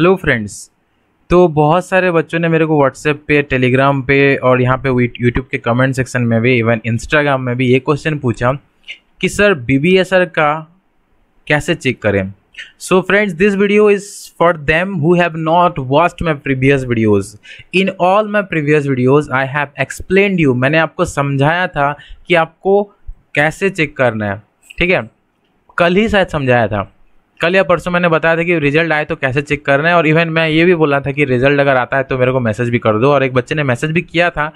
hello friends तो बहुत सारे बच्चों ने मेरे को व्हाट्सएप पे टेलीग्राम पे और यहाँ पे यूट्यूब के कमेंट सेक्शन में भी इवन इंस्टाग्राम में भी ये क्वेश्चन पूछा कि sir B B S R का कैसे चेक करें so friends this video is for them who have not watched my previous videos in all my previous videos I have explain you मैंने आपको समझाया था कि आपको कैसे चेक करना है ठीक है कल ही शायद समझाया था कल या परसों मैंने बताया था कि रिजल्ट आए तो कैसे चेक करना है और इवन मैं ये भी बोला था कि रिजल्ट अगर आता है तो मेरे को मैसेज भी कर दो और एक बच्चे ने मैसेज भी किया था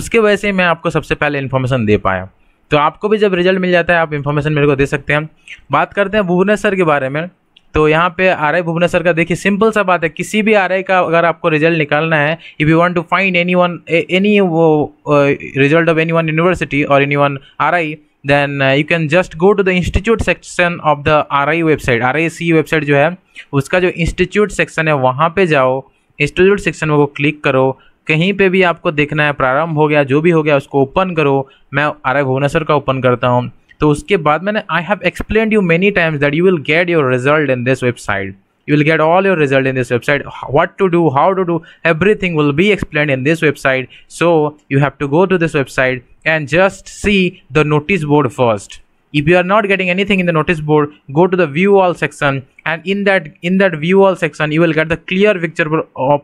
उसके वजह से मैं आपको सबसे पहले इन्फॉर्मेशन दे पाया तो आपको भी जब रिजल्ट मिल जाता है आप इन्फॉर्मेशन मेरे को दे सकते हैं बात करते हैं भुवनेश्वर के बारे में तो यहाँ पे आर आई भुवनेश्वर का देखिए सिंपल सा बात है किसी भी आर आई का अगर आपको रिजल्ट निकालना है if you want to find any one any वो result of any one university or any one R I then you can just go to the institute section of the R I website R I C website जो है उसका जो institute section है वहाँ पे जाओ institute section में को क्लिक करो कहीं पे भी आपको देखना है प्रारंभ हो गया जो भी हो गया उसको ओपन करो मैं आर आई भुवनेश्वर का ओपन करता हूँ तो उसके बाद मैंने I have explain you many times that you will get your result in this website you will get all your result in this website what to do how to do everything will be explain in this website so you have to go to this website and just see the notice board first if you are not getting anything in the notice board go to the view all section and in that in that view all section you will get the clear picture of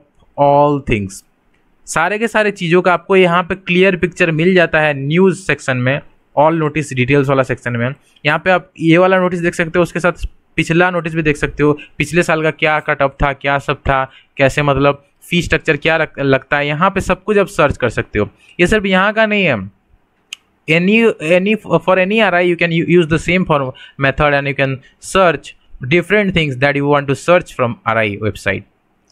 all things सारे के सारे चीज़ों का आपको यहाँ पे clear picture मिल जाता है न्यूज़ सेक्शन में ऑल नोटिस डिटेल्स वाला सेक्शन में यहाँ पे आप ये वाला नोटिस देख सकते हो उसके साथ पिछला नोटिस भी देख सकते हो पिछले साल का क्या कटअप था क्या सब था कैसे मतलब फी स्ट्रक्चर क्या लगता है यहाँ पे सब कुछ आप सर्च कर सकते हो ये सिर्फ यहाँ का नहीं है any any for any ri you can use the same form method and you can search different things that you want to search from ri website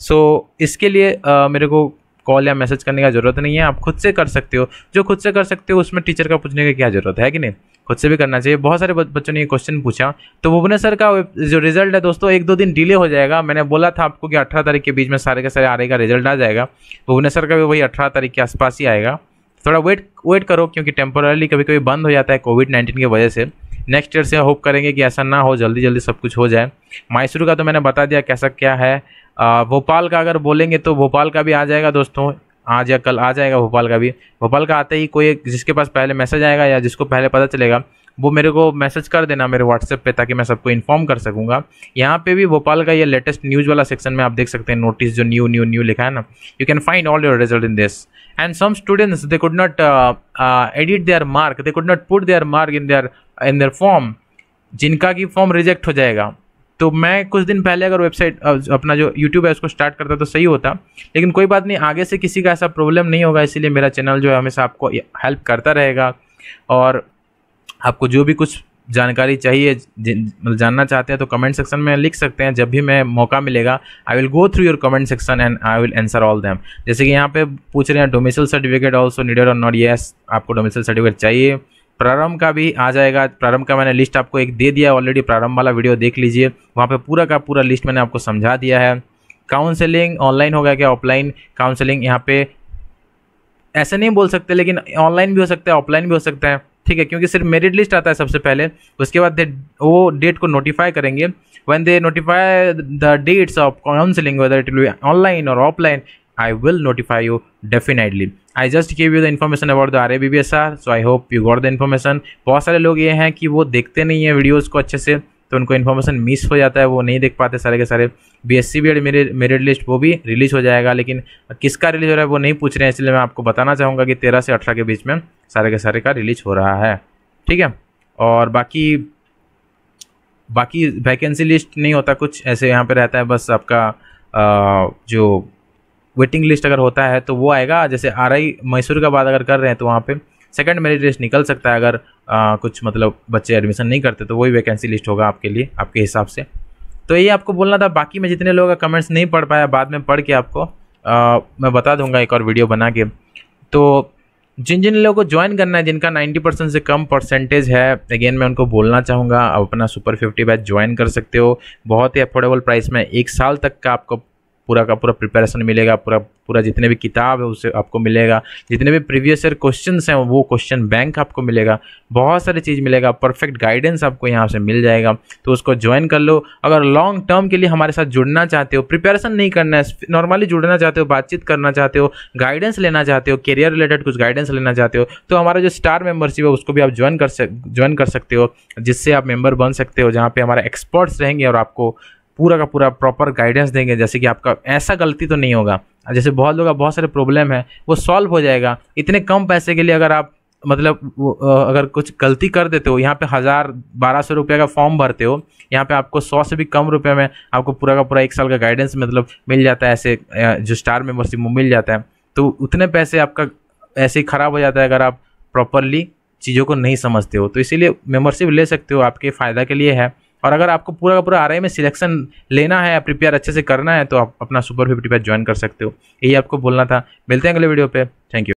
so इसके लिए uh, मेरे को कॉल या मैसेज करने का ज़रूरत नहीं है आप खुद से कर सकते हो जो खुद से कर सकते हो उसमें टीचर का पूछने की क्या ज़रूरत है कि नहीं खुद से भी करना चाहिए बहुत सारे बच्चों ने ये क्वेश्चन पूछा तो भुवनेश्वर का जो रिजल्ट है दोस्तों एक दो दिन डिले हो जाएगा मैंने बोला था आपको कि अठारह तारीख के बीच में सारे के सारे आर का रिजल्ट आ जाएगा भुवनेश्वर का भी वही अठारह तारीख के आसपास ही आएगा थोड़ा वेट वेट करो क्योंकि टेम्पोरली कभी कभी बंद हो जाता है कोविड नाइन्टीन की वजह से नेक्स्ट ईयर से होप करेंगे कि ऐसा ना हो जल्दी जल्दी सब कुछ हो जाए मैसूर का तो मैंने बता दिया कैसा क्या है भोपाल का अगर बोलेंगे तो भोपाल का भी आ जाएगा दोस्तों आज या कल आ जाएगा भोपाल का भी भोपाल का आते ही कोई जिसके पास पहले मैसेज आएगा या जिसको पहले पता चलेगा वो मेरे को मैसेज कर देना मेरे व्हाट्सएप पे ताकि मैं सबको इन्फॉर्म कर सकूँगा यहाँ पे भी भोपाल का ये लेटेस्ट न्यूज़ वाला सेक्शन में आप देख सकते हैं नोटिस जो न्यू न्यू न्यू लिखा है ना you can find all your result in this and some students they could not edit their mark they could not put their mark in their in their form जिनका कि form reject हो जाएगा तो मैं कुछ दिन पहले अगर वेबसाइट अपना जो यूट्यूब है उसको स्टार्ट करता तो सही होता लेकिन कोई बात नहीं आगे से किसी का ऐसा प्रॉब्लम नहीं होगा इसीलिए मेरा चैनल जो है हमेशा आपको हेल्प करता रहेगा और आपको जो भी कुछ जानकारी चाहिए मतलब जानना चाहते हैं तो कमेंट सेक्शन में लिख सकते हैं जब भी मैं मौका मिलेगा I will go through your comment section and I will answer all them जैसे कि यहाँ पे पूछ रहे हैं domicile certificate also needed or not yes आपको डोमिसल सर्टिफिकेट चाहिए प्रारंभ का भी आ जाएगा प्रारंभ का मैंने लिस्ट आपको एक दे दिया ऑलरेडी प्रारंभ वाला वीडियो देख लीजिए वहाँ पर पूरा का पूरा लिस्ट मैंने आपको समझा दिया है काउंसलिंग ऑनलाइन होगा क्या ऑफलाइन काउंसलिंग यहाँ पे ऐसे नहीं बोल सकते लेकिन ऑनलाइन भी हो सकता है ऑफलाइन भी हो सकता है ठीक है क्योंकि सिर्फ मेरिट लिस्ट आता है सबसे पहले उसके बाद वो डेट को नोटिफाई करेंगे when they notify the dates of counselling whether it be online or offline I will notify you definitely I just give you the information about the R A B B S R so I hope you got the information बहुत सारे लोग ये हैं कि वो देखते नहीं हैं वीडियोज़ को अच्छे से तो उनको इन्फॉर्मेशन मिस हो जाता है वो नहीं देख पाते सारे के सारे B S C B Ed मेरे मेरिट लिस्ट वो भी रिलीज़ हो जाएगा लेकिन किसका रिलीज़ हो रहा है वो नहीं पूछ रहे हैं इसलिए मैं आपको बताना चाहूँगा कि तेरह से अठारह के बीच में सारे के सारे का रिलीज हो रहा है ठीक है और बाकी बाकी वैकेंसी लिस्ट नहीं होता कुछ ऐसे यहाँ पे रहता है बस आपका आ, जो वेटिंग लिस्ट अगर होता है तो वो आएगा जैसे आर आई मैसूर का बात अगर कर रहे हैं तो वहाँ पे सेकंड मेरिट लिस्ट निकल सकता है अगर आ, कुछ मतलब बच्चे एडमिशन नहीं करते तो वही वैकेंसी लिस्ट होगा आपके लिए आपके हिसाब से तो ये आपको बोलना था बाकी मैं जितने लोगों का कमेंट्स नहीं पढ़ पाया बाद में पढ़ के आपको आ, मैं बता दूंगा एक और वीडियो बना के तो जिन जिन लोगों को ज्वाइन करना है जिनका 90 परसेंट से कम परसेंटेज है अगेन मैं उनको बोलना चाहूँगा आप अपना सुपर फिफ्टी बैच ज्वाइन कर सकते हो बहुत ही अफोर्डेबल प्राइस में एक साल तक का आपको पूरा का पूरा प्रिपरेशन मिलेगा पूरा पूरा जितने भी किताब है उससे आपको मिलेगा जितने भी प्रीवियस ईयर क्वेश्चन हैं वो क्वेश्चन बैंक आपको मिलेगा बहुत सारी चीज़ मिलेगा परफेक्ट गाइडेंस आपको यहाँ से मिल जाएगा तो उसको ज्वाइन कर लो अगर लॉन्ग टर्म के लिए हमारे साथ जुड़ना चाहते हो प्रिपेरेशन नहीं करना है नॉर्मली जुड़ना चाहते हो बातचीत करना चाहते हो गाइडेंस लेना चाहते हो करियर रिलेटेड कुछ गाइडेंस लेना चाहते हो तो हमारा जो स्टार मेंबरशिप है उसको भी आप ज्वाइन कर ज्वाइन कर सकते हो जिससे आप मेंबर बन सकते हो जहाँ पे हमारे एक्सपर्ट्स रहेंगे और आपको पूरा का पूरा प्रॉपर गाइडेंस देंगे जैसे कि आपका ऐसा गलती तो नहीं होगा जैसे बहुत लोग का बहुत सारे प्रॉब्लम है वो सॉल्व हो जाएगा इतने कम पैसे के लिए अगर आप मतलब अगर कुछ गलती कर देते हो यहाँ पे हज़ार बारह सौ रुपये का फॉर्म भरते हो यहाँ पे आपको सौ से भी कम रुपये में आपको पूरा का पूरा एक साल का गाइडेंस मतलब मिल जाता है ऐसे जो स्टार मेंबरशिप वो मिल जाता है तो उतने पैसे आपका ऐसे ही ख़राब हो जाता है अगर आप प्रॉपरली चीज़ों को नहीं समझते हो तो इसीलिए मेम्बरशिप ले सकते हो आपके फ़ायदा के लिए है और अगर आपको पूरा का पूरा आर में सिलेक्शन लेना है या प्रिपेयर अच्छे से करना है तो आप अपना सुपर फिफ्टी पैच ज्वाइन कर सकते हो यही आपको बोलना था मिलते हैं अगले वीडियो पर थैंक यू